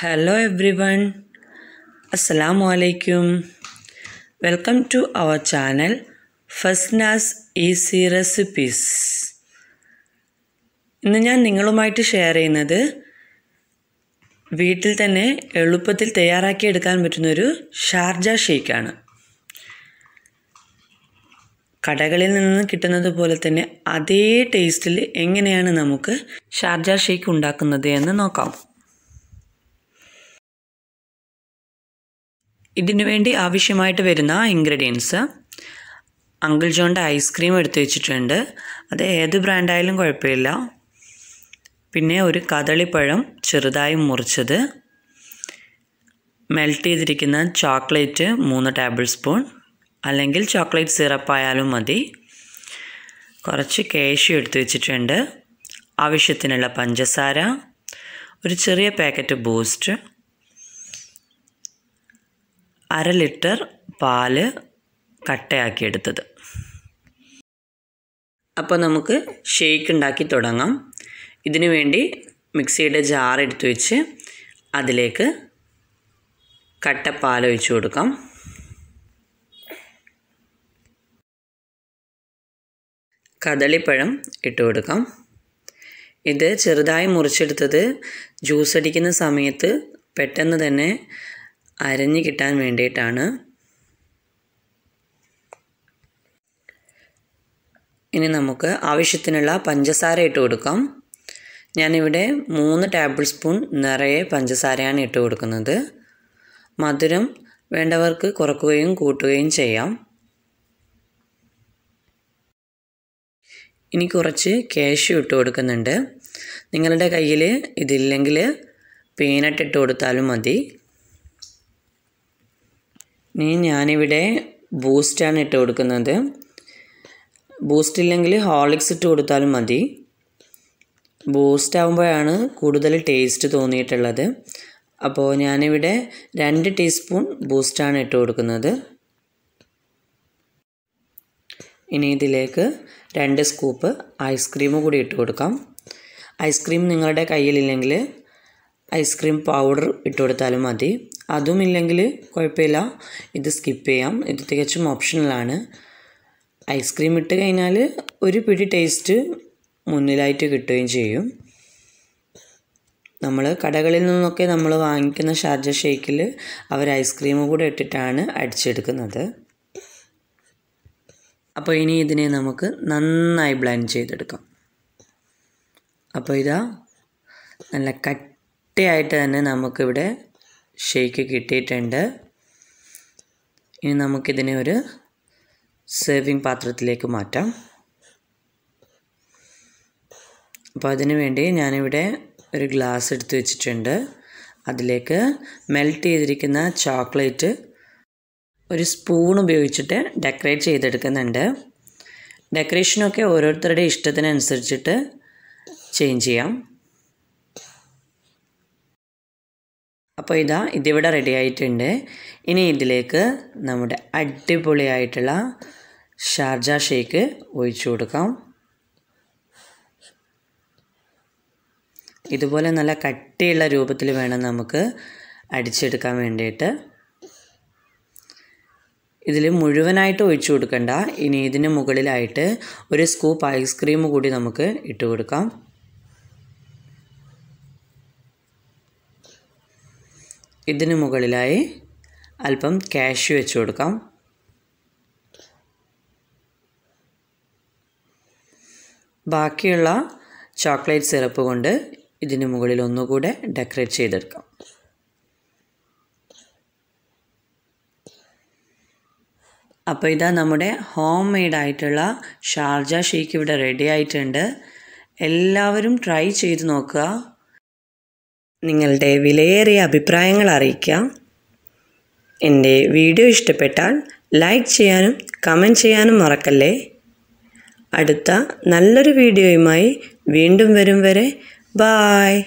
Hello everyone alaikum. Welcome to our channel Fasnas easy recipes ഇന്ന് ഞാൻ നിങ്ങളുമായിട്ട് share ചെയ്യുന്നത് വീട്ടിൽ തന്നെ എളുപ്പത്തിൽ തയ്യാറാക്കി എടുക്കാൻ പറ്റുന്നൊരു ഷാർജ ഷേക്കാണ് കടകളിൽ നിന്ന് കിട്ടുന്നത് പോലെ തന്നെ അതേ ടേസ്റ്റിൽ എങ്ങനെയാണ് നമുക്ക് ഷാർജ ഷേക്ക് ഉണ്ടാക്കുന്നത് എന്ന് നോക്കാം ഇതിനു വേണ്ടി ആവശ്യമായിട്ട് വരുന്ന ഇൻഗ്രീഡിയൻസ് അങ്കിൾ ജോണിൻ്റെ ഐസ്ക്രീം എടുത്തു വെച്ചിട്ടുണ്ട് അത് ഏത് ബ്രാൻഡായാലും കുഴപ്പമില്ല പിന്നെ ഒരു കദളിപ്പഴം ചെറുതായി മുറിച്ചത് മെൽറ്റ് ചെയ്തിരിക്കുന്ന ചോക്ലേറ്റ് മൂന്ന് ടേബിൾ സ്പൂൺ അല്ലെങ്കിൽ ചോക്ലേറ്റ് സിറപ്പ് ആയാലും മതി കുറച്ച് കേശു എടുത്തു വെച്ചിട്ടുണ്ട് ആവശ്യത്തിനുള്ള പഞ്ചസാര ഒരു ചെറിയ പാക്കറ്റ് ബൂസ്റ്റ് അര ലിറ്റർ പാല് കട്ടയാക്കി എടുത്തത് അപ്പോൾ നമുക്ക് ഷേക്ക് ഉണ്ടാക്കി തുടങ്ങാം ഇതിനു വേണ്ടി മിക്സിയുടെ ജാർ എടുത്തു വെച്ച് അതിലേക്ക് കട്ടപ്പാൽ ഒഴിച്ച് കൊടുക്കാം കദളിപ്പഴം ഇട്ട് കൊടുക്കാം ഇത് ചെറുതായി മുറിച്ചെടുത്തത് ജ്യൂസ് അടിക്കുന്ന സമയത്ത് പെട്ടെന്ന് തന്നെ അരഞ്ഞു കിട്ടാൻ വേണ്ടിയിട്ടാണ് ഇനി നമുക്ക് ആവശ്യത്തിനുള്ള പഞ്ചസാര ഇട്ട് കൊടുക്കാം ഞാനിവിടെ മൂന്ന് ടേബിൾ സ്പൂൺ നിറയെ പഞ്ചസാരയാണ് ഇട്ട് കൊടുക്കുന്നത് മധുരം വേണ്ടവർക്ക് കുറക്കുകയും കൂട്ടുകയും ചെയ്യാം ഇനി കുറച്ച് കേശു ഇട്ട് കൊടുക്കുന്നുണ്ട് നിങ്ങളുടെ കയ്യിൽ ഇതില്ലെങ്കിൽ പീനട്ട് ഇട്ട് കൊടുത്താലും മതി ഇനി ഞാനിവിടെ ബൂസ്റ്റാണ് ഇട്ട് കൊടുക്കുന്നത് ബൂസ്റ്റ് ഇല്ലെങ്കിൽ ഹോർലിക്സ് ഇട്ട് കൊടുത്താലും മതി ബൂസ്റ്റ് കൂടുതൽ ടേസ്റ്റ് തോന്നിയിട്ടുള്ളത് അപ്പോൾ ഞാനിവിടെ രണ്ട് ടീസ്പൂൺ ബൂസ്റ്റാണ് ഇട്ട് കൊടുക്കുന്നത് ഇനി ഇതിലേക്ക് രണ്ട് സ്കൂപ്പ് ഐസ്ക്രീം കൂടി ഇട്ട് കൊടുക്കാം ഐസ്ക്രീം നിങ്ങളുടെ കയ്യിലില്ലെങ്കിൽ ഐസ്ക്രീം പൗഡർ ഇട്ട് കൊടുത്താലും മതി അതുമില്ലെങ്കിൽ കുഴപ്പമില്ല ഇത് സ്കിപ്പ് ചെയ്യാം ഇത് തികച്ചും ഓപ്ഷണലാണ് ഐസ്ക്രീം ഇട്ട് കഴിഞ്ഞാൽ ഒരു പിടി ടേസ്റ്റ് മുന്നിലായിട്ട് കിട്ടുകയും ചെയ്യും നമ്മൾ കടകളിൽ നിന്നൊക്കെ നമ്മൾ വാങ്ങിക്കുന്ന ഷാർജ ഷേക്കിൽ അവർ ഐസ്ക്രീം കൂടെ ഇട്ടിട്ടാണ് അടിച്ചെടുക്കുന്നത് അപ്പോൾ ഇനി ഇതിനെ നമുക്ക് നന്നായി ബ്ലെൻഡ് ചെയ്തെടുക്കാം അപ്പോൾ ഇതാ നല്ല കട്ടിയായിട്ട് തന്നെ നമുക്കിവിടെ ഷെയ്ക്ക് കിട്ടിയിട്ടുണ്ട് ഇനി നമുക്കിതിനെ ഒരു സേവിങ് പാത്രത്തിലേക്ക് മാറ്റാം അപ്പോൾ അതിനു വേണ്ടി ഞാനിവിടെ ഒരു ഗ്ലാസ് എടുത്തു വെച്ചിട്ടുണ്ട് അതിലേക്ക് മെൽറ്റ് ചെയ്തിരിക്കുന്ന ചോക്ലേറ്റ് ഒരു സ്പൂൺ ഉപയോഗിച്ചിട്ട് ഡെക്കറേറ്റ് ചെയ്തെടുക്കുന്നുണ്ട് ഡെക്കറേഷനൊക്കെ ഓരോരുത്തരുടെ ഇഷ്ടത്തിനനുസരിച്ചിട്ട് ചേഞ്ച് ചെയ്യാം അപ്പോൾ ഇതാ ഇതിവിടെ റെഡി ആയിട്ടുണ്ട് ഇനി ഇതിലേക്ക് നമ്മുടെ അടിപൊളിയായിട്ടുള്ള ഷാർജ ഷേക്ക് ഒഴിച്ചു കൊടുക്കാം ഇതുപോലെ നല്ല കട്ടിയുള്ള രൂപത്തിൽ വേണം നമുക്ക് അടിച്ചെടുക്കാൻ വേണ്ടിയിട്ട് ഇതിൽ മുഴുവനായിട്ട് ഒഴിച്ചു കൊടുക്കണ്ട ഇനി ഇതിന് മുകളിലായിട്ട് ഒരു സ്കൂപ്പ് ഐസ്ക്രീം കൂടി നമുക്ക് ഇട്ട് കൊടുക്കാം ഇതിന് മുകളിലായി അല്പം ക്യാഷ് വെച്ച് കൊടുക്കാം ബാക്കിയുള്ള ചോക്ലേറ്റ് സിറപ്പ് കൊണ്ട് ഇതിന് മുകളിൽ ഒന്നുകൂടെ ഡെക്കറേറ്റ് ചെയ്തെടുക്കാം അപ്പോൾ ഇതാ നമ്മുടെ ഹോം മെയ്ഡ് ആയിട്ടുള്ള ഷാർജ ഷേക്ക് ഇവിടെ റെഡി ആയിട്ടുണ്ട് എല്ലാവരും ട്രൈ ചെയ്ത് നോക്കുക നിങ്ങളുടെ വിലയേറിയ അഭിപ്രായങ്ങൾ അറിയിക്കാം എൻ്റെ വീഡിയോ ഇഷ്ടപ്പെട്ടാൽ ലൈക്ക് ചെയ്യാനും കമൻറ്റ് ചെയ്യാനും മറക്കല്ലേ അടുത്ത നല്ലൊരു വീഡിയോയുമായി വീണ്ടും വരും വരെ ബായ്